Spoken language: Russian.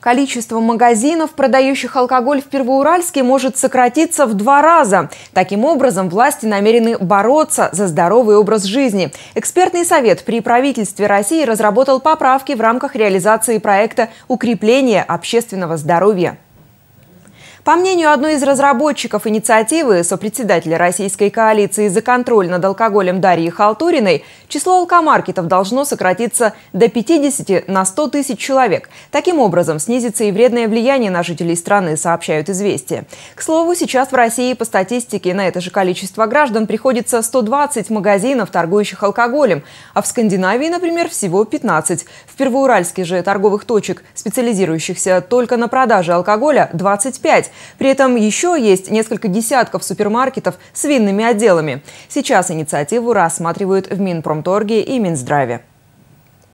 Количество магазинов, продающих алкоголь в Первоуральске, может сократиться в два раза. Таким образом, власти намерены бороться за здоровый образ жизни. Экспертный совет при правительстве России разработал поправки в рамках реализации проекта «Укрепление общественного здоровья». По мнению одной из разработчиков инициативы, сопредседателя Российской коалиции за контроль над алкоголем Дарьи Халтуриной, число алкомаркетов должно сократиться до 50 на 100 тысяч человек. Таким образом, снизится и вредное влияние на жителей страны, сообщают «Известия». К слову, сейчас в России по статистике на это же количество граждан приходится 120 магазинов, торгующих алкоголем, а в Скандинавии, например, всего 15. В Первоуральске же торговых точек, специализирующихся только на продаже алкоголя, 25. 5. При этом еще есть несколько десятков супермаркетов с винными отделами. Сейчас инициативу рассматривают в Минпромторге и Минздраве.